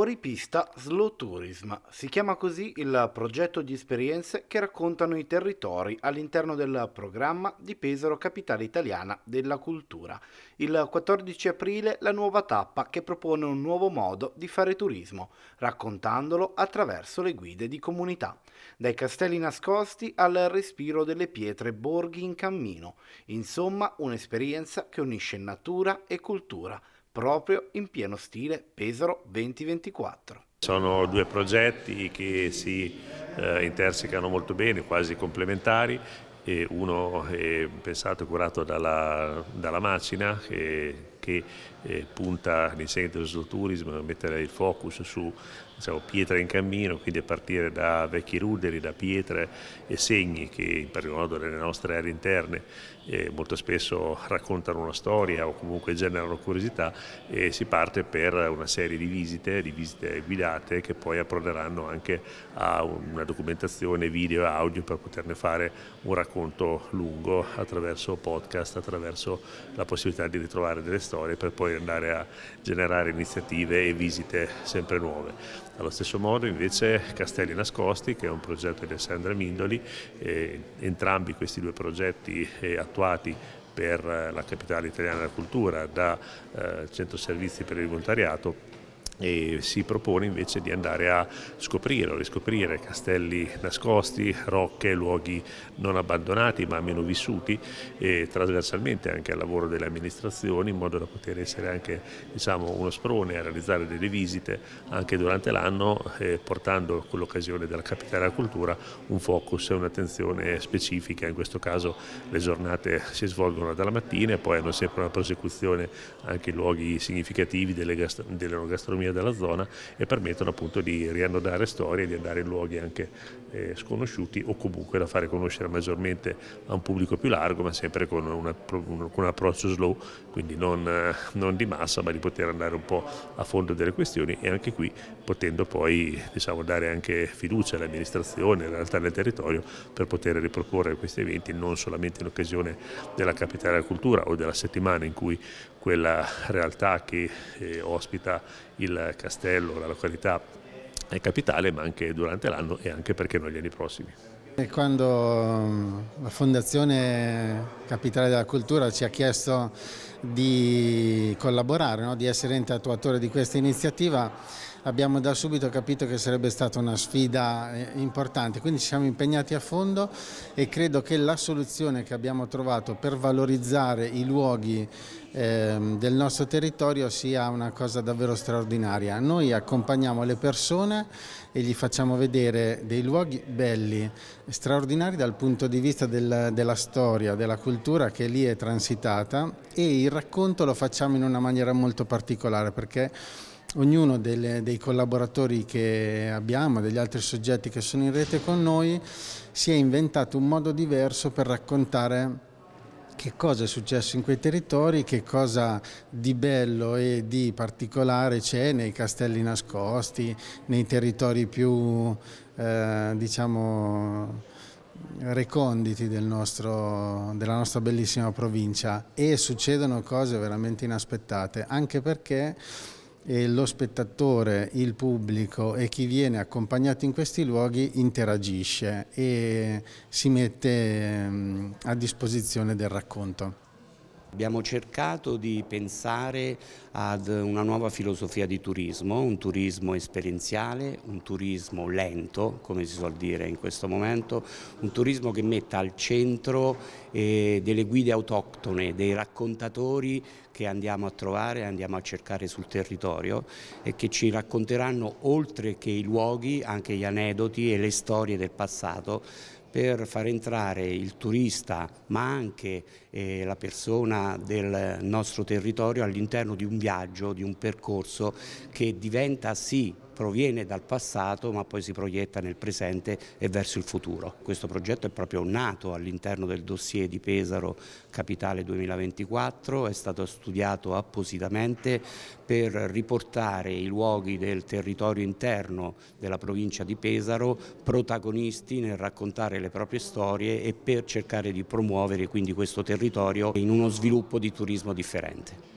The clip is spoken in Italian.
Fuoripista Slow Tourism si chiama così il progetto di esperienze che raccontano i territori all'interno del programma di Pesaro Capitale Italiana della Cultura. Il 14 aprile la nuova tappa che propone un nuovo modo di fare turismo, raccontandolo attraverso le guide di comunità. Dai castelli nascosti al respiro delle pietre borghi in cammino. Insomma, un'esperienza che unisce natura e cultura proprio in pieno stile Pesaro 2024. Sono due progetti che si eh, intersecano molto bene, quasi complementari. E uno è pensato e curato dalla, dalla macina, che che eh, punta all'insegna dello slow tourism mettere il focus su diciamo, pietre in cammino, quindi a partire da vecchi ruderi, da pietre e segni che in particolar modo nelle nostre aree interne eh, molto spesso raccontano una storia o comunque generano curiosità e si parte per una serie di visite, di visite guidate che poi approderanno anche a una documentazione video e audio per poterne fare un racconto lungo attraverso podcast, attraverso la possibilità di ritrovare delle storie territorio per poi andare a generare iniziative e visite sempre nuove. Allo stesso modo invece Castelli Nascosti, che è un progetto di Alessandra Mindoli, eh, entrambi questi due progetti eh, attuati per eh, la capitale italiana della cultura da eh, centro servizi per il volontariato e si propone invece di andare a scoprire o riscoprire castelli nascosti, rocche, luoghi non abbandonati ma meno vissuti e trasversalmente anche al lavoro delle amministrazioni in modo da poter essere anche diciamo, uno sprone a realizzare delle visite anche durante l'anno eh, portando con l'occasione della capitale della cultura un focus e un'attenzione specifica, in questo caso le giornate si svolgono dalla mattina e poi hanno sempre una prosecuzione anche in luoghi significativi delle, dell'enogastronomia l'economia della zona e permettono appunto di riannodare storie, di andare in luoghi anche eh, sconosciuti o comunque da fare conoscere maggiormente a un pubblico più largo ma sempre con, una, un, un, approccio slow, quindi non, eh, non, di massa ma di poter andare un po' a fondo delle questioni e anche qui potendo poi diciamo, dare anche fiducia all'amministrazione, alla realtà del territorio per poter riproporre questi eventi non solamente in occasione della capitale della cultura o della settimana in cui quella realtà che eh, ospita il castello, la località è capitale, ma anche durante l'anno e anche perché non gli anni prossimi. Quando mm, la Fondazione Capitale della Cultura ci ha chiesto di collaborare, no? di essere ente attuatore di questa iniziativa, abbiamo da subito capito che sarebbe stata una sfida eh, importante, quindi ci siamo impegnati a fondo e credo che la soluzione che abbiamo trovato per valorizzare i luoghi ehm, del nostro territorio sia una cosa davvero straordinaria. Noi accompagniamo le persone e gli facciamo vedere dei luoghi belli, straordinari dal punto di vista del, della storia, della cultura che lì è transitata e il racconto lo facciamo in una maniera molto particolare perché ognuno delle, dei collaboratori che abbiamo, degli altri soggetti che sono in rete con noi, si è inventato un modo diverso per raccontare che cosa è successo in quei territori, che cosa di bello e di particolare c'è nei castelli nascosti, nei territori più eh, diciamo reconditi del nostro, della nostra bellissima provincia e succedono cose veramente inaspettate, anche perché lo spettatore, il pubblico e chi viene accompagnato in questi luoghi interagisce e si mette ehm, a disposizione del racconto. Abbiamo cercato di pensare ad una nuova filosofia di turismo, un turismo esperienziale, un turismo lento, come si suol dire in questo momento, un turismo che metta al centro eh, delle guide autoctone, dei raccontatori che andiamo a trovare, andiamo a cercare sul territorio e che ci racconteranno oltre che i luoghi anche gli aneddoti e le storie del passato per far entrare il turista ma anche eh, la persona del nostro territorio all'interno di un viaggio, di un percorso che diventa sì proviene dal passato ma poi si proietta nel presente e verso il futuro. Questo progetto è proprio nato all'interno del dossier di Pesaro Capitale 2024, è stato studiato appositamente per riportare i luoghi del territorio interno della provincia di Pesaro protagonisti nel raccontare le proprie storie e per cercare di promuovere quindi questo territorio in uno sviluppo di turismo differente.